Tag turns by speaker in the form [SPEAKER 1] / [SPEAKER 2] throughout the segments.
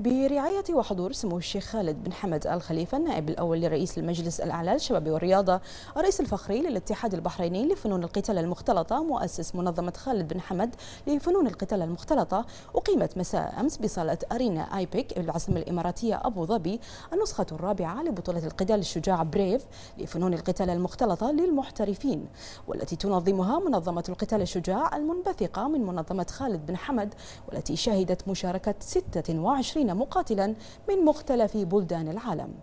[SPEAKER 1] برعاية وحضور سمو الشيخ خالد بن حمد آل خليفة النائب الأول لرئيس المجلس الأعلى للشباب والرياضة الرئيس الفخري للاتحاد البحريني لفنون القتال المختلطة مؤسس منظمة خالد بن حمد لفنون القتال المختلطة أقيمت مساء أمس بصالة أرينا آيبك بالعاصمة الإماراتية أبو ظبي النسخة الرابعة لبطولة القتال الشجاع بريف لفنون القتال المختلطة للمحترفين والتي تنظمها منظمة القتال الشجاع المنبثقة من منظمة خالد بن حمد والتي شهدت مشاركة 26 مقاتلا من مختلف بلدان العالم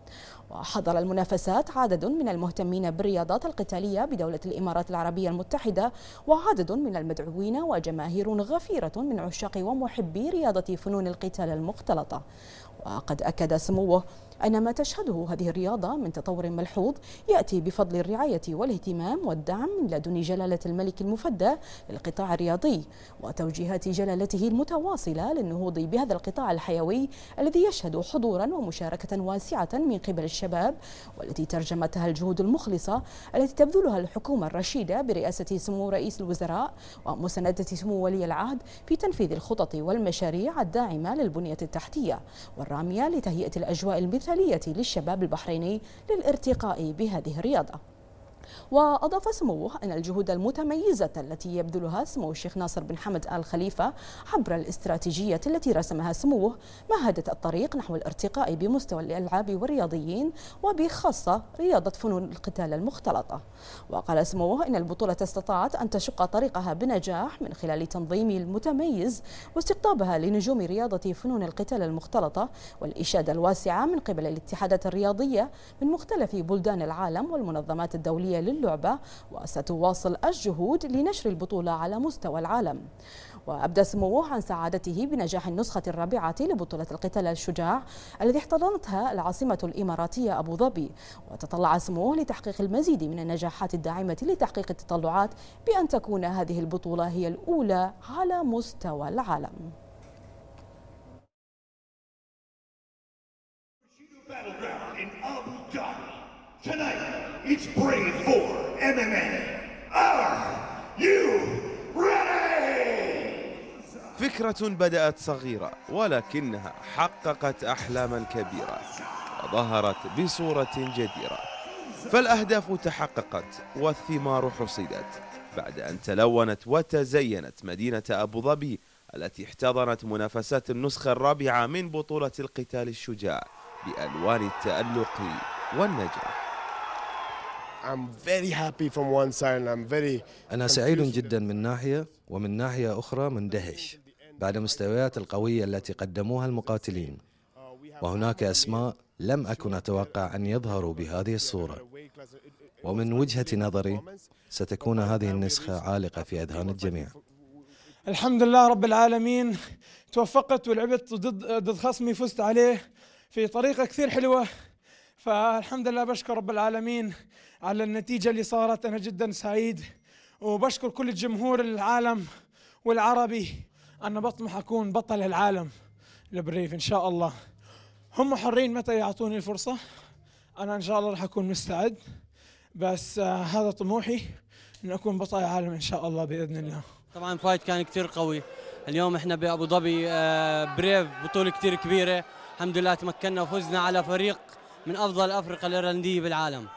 [SPEAKER 1] وحضر المنافسات عدد من المهتمين بالرياضات القتالية بدولة الإمارات العربية المتحدة وعدد من المدعوين وجماهير غفيرة من عشاق ومحبي رياضة فنون القتال المختلطة وقد أكد سموه أن ما تشهده هذه الرياضة من تطور ملحوظ يأتي بفضل الرعاية والاهتمام والدعم من لدن جلالة الملك المفدى للقطاع الرياضي وتوجيهات جلالته المتواصلة للنهوض بهذا القطاع الحيوي الذي يشهد حضورا ومشاركة واسعة من قبل الشباب والتي ترجمتها الجهود المخلصة التي تبذلها الحكومة الرشيدة برئاسة سمو رئيس الوزراء ومساندة سمو ولي العهد في تنفيذ الخطط والمشاريع الداعمة للبنية التحتية والرامية لتهيئة الأجواء المثالية للشباب البحريني للارتقاء بهذه الرياضة وأضاف سموه أن الجهود المتميزة التي يبذلها سمو الشيخ ناصر بن حمد آل خليفة عبر الاستراتيجية التي رسمها سموه مهدت الطريق نحو الارتقاء بمستوى الألعاب والرياضيين وبخاصة رياضة فنون القتال المختلطة وقال سموه إن البطولة استطاعت أن تشق طريقها بنجاح من خلال تنظيم المتميز واستقطابها لنجوم رياضة فنون القتال المختلطة والإشادة الواسعة من قبل الاتحادات الرياضية من مختلف بلدان العالم والمنظمات الدولية للعبة وستواصل الجهود لنشر البطولة على مستوى العالم وأبدى سموه عن سعادته بنجاح النسخة الرابعة لبطولة القتال الشجاع الذي احتضنتها العاصمة الإماراتية أبو ظبي وتطلع سموه لتحقيق المزيد من النجاحات الداعمة لتحقيق التطلعات بأن تكون هذه البطولة هي الأولى على مستوى العالم
[SPEAKER 2] tonight. It's brave for MMA. Are
[SPEAKER 1] you ready?
[SPEAKER 2] فكرة بدأت صغيرة ولكنها حققت أحلاما كبيرة وظهرت بصورة جديرة فالأهداف تحققت والثمار حصدت بعد أن تلونت وتزينت مدينة أبو ظبي التي احتضنت منافسات النسخة الرابعة من بطولة القتال الشجاع بألوان التألق والنجاح
[SPEAKER 1] I'm I'm very very happy
[SPEAKER 2] from one side and أنا سعيد جدا من ناحية ومن ناحية أخرى مندهش بعد مستويات القوية التي قدموها المقاتلين وهناك أسماء لم أكن أتوقع أن يظهروا بهذه الصورة ومن وجهة نظري ستكون هذه النسخة عالقة في أذهان الجميع الحمد لله رب العالمين توفقت ولعبت ضد ضد خصمي فزت عليه في طريقة كثير حلوة فالحمد لله بشكر رب العالمين على النتيجة اللي صارت أنا جدا سعيد وبشكر كل الجمهور العالم والعربي أنا بطمح أكون بطل العالم البريف إن شاء الله هم حرين متى يعطوني الفرصة أنا إن شاء الله راح أكون مستعد بس آه، هذا طموحي أن أكون بطل العالم إن شاء الله بإذن الله
[SPEAKER 1] طبعا فايت كان كثير قوي اليوم احنا بأبو ظبي آه، بريف بطولة كثير كبيرة الحمد لله تمكنا وفزنا على فريق من افضل افرقه الايرلنديه بالعالم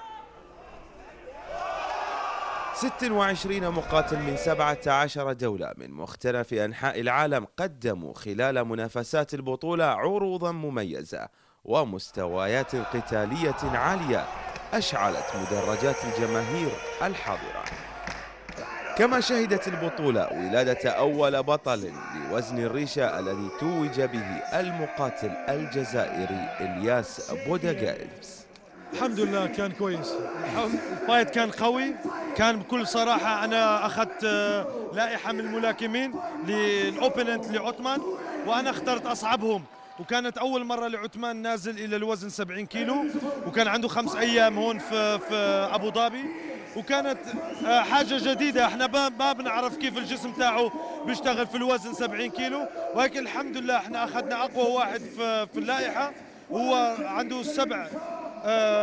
[SPEAKER 2] 26 مقاتل من 17 دولة من مختلف أنحاء العالم قدموا خلال منافسات البطولة عروضا مميزة ومستويات قتالية عالية أشعلت مدرجات الجماهير الحاضرة كما شهدت البطولة ولادة أول بطل لوزن الريشة الذي توج به المقاتل الجزائري إلياس بودغايبس الحمد لله كان كويس الفايت كان قوي كان بكل صراحة أنا أخذت آه، لائحة من الملاكمين للأوبننت لعثمان وأنا اخترت أصعبهم وكانت أول مرة لعثمان نازل إلى الوزن 70 كيلو وكان عنده خمس أيام هون في, في أبو ظبي وكانت آه، حاجه جديده احنا ما بنعرف كيف الجسم تاعه بيشتغل في الوزن 70 كيلو ولكن الحمد لله احنا اخذنا اقوى واحد في, اللائحه هو عنده سبع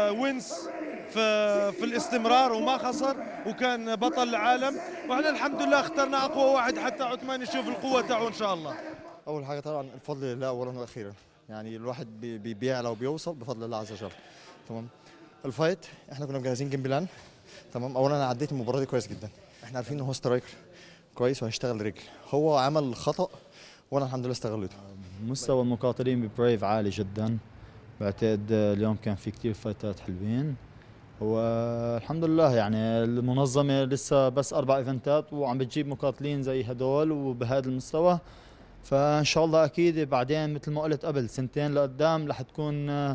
[SPEAKER 2] وينس آه، في في الاستمرار وما خسر وكان بطل العالم واحنا الحمد لله اخترنا اقوى واحد حتى عثمان يشوف القوه تاعه ان
[SPEAKER 1] شاء الله اول حاجه طبعا الفضل لله اولا واخيرا يعني الواحد بيعلى وبيوصل بفضل الله عز وجل تمام الفايت احنا كنا مجهزين جيم بلان تمام اولا انا عديت المباراه دي كويس جدا احنا عارفين ان هو سترايكر كويس وهيشتغل رجل هو عمل خطا وانا الحمد لله استغلته مستوى المقاتلين ببرايف عالي جدا بعتقد اليوم كان في كثير فايتات حلوين والحمد لله يعني المنظمه لسه بس اربع ايفنتات وعم بتجيب مقاتلين زي هدول وبهذا المستوى فان شاء الله اكيد بعدين مثل ما قلت قبل سنتين لقدام رح تكون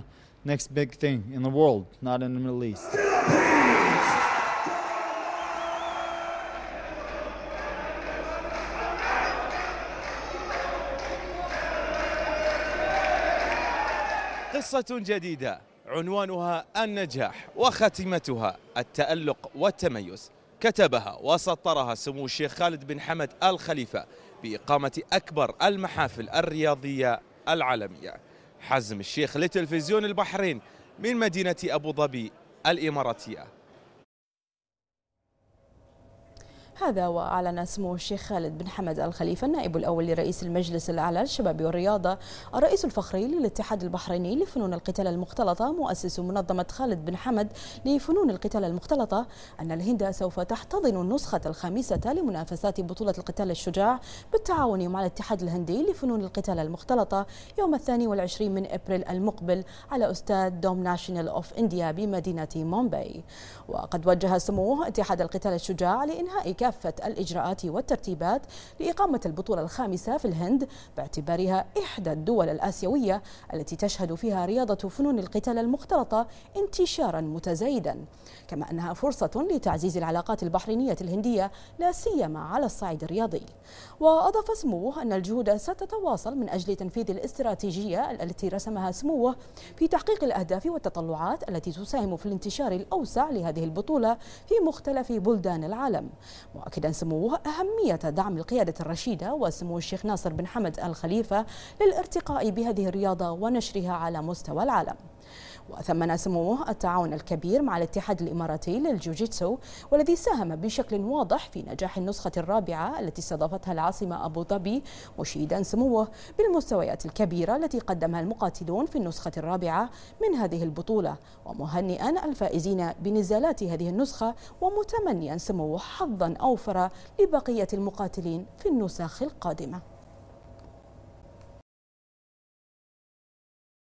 [SPEAKER 1] next big thing in the world not in the Middle East
[SPEAKER 2] قصة جديدة عنوانها النجاح وختمتها التألق والتميز كتبها وسطرها سمو الشيخ خالد بن حمد الخليفة بإقامة أكبر المحافل الرياضية العالمية حزم الشيخ لتلفزيون البحرين من مدينة أبو ظبي الإماراتية
[SPEAKER 1] هذا وأعلن سمو الشيخ خالد بن حمد الخليفة النائب الأول لرئيس المجلس الأعلى للشباب والرياضة الرئيس الفخري للاتحاد البحريني لفنون القتال المختلطة مؤسس منظمة خالد بن حمد لفنون القتال المختلطة أن الهند سوف تحتضن النسخة الخامسة لمنافسات بطولة القتال الشجاع بالتعاون مع الاتحاد الهندي لفنون القتال المختلطة يوم الثاني والعشرين من أبريل المقبل على أستاذ دوم ناشونال أوف إنديا بمدينة مومباي وقد وجه سموه اتحاد القتال الشجاع لإنهاء كافة كافة الإجراءات والترتيبات لإقامة البطولة الخامسة في الهند باعتبارها إحدى الدول الآسيوية التي تشهد فيها رياضة فنون القتال المختلطة انتشارا متزايدا كما أنها فرصة لتعزيز العلاقات البحرينية الهندية لا سيما على الصعيد الرياضي وأضاف سموه أن الجهود ستتواصل من أجل تنفيذ الاستراتيجية التي رسمها سموه في تحقيق الأهداف والتطلعات التي تساهم في الانتشار الأوسع لهذه البطولة في مختلف بلدان العالم مؤكدا سموه اهميه دعم القياده الرشيده وسمو الشيخ ناصر بن حمد الخليفه للارتقاء بهذه الرياضه ونشرها على مستوى العالم. وثمن سموه التعاون الكبير مع الاتحاد الاماراتي للجوجيتسو والذي ساهم بشكل واضح في نجاح النسخه الرابعه التي استضافتها العاصمه ابو ظبي مشيدا سموه بالمستويات الكبيره التي قدمها المقاتلون في النسخه الرابعه من هذه البطوله ومهنئا الفائزين بنزالات هذه النسخه ومتمنيا سموه حظا أوفر لبقية المقاتلين في النساخ القادمة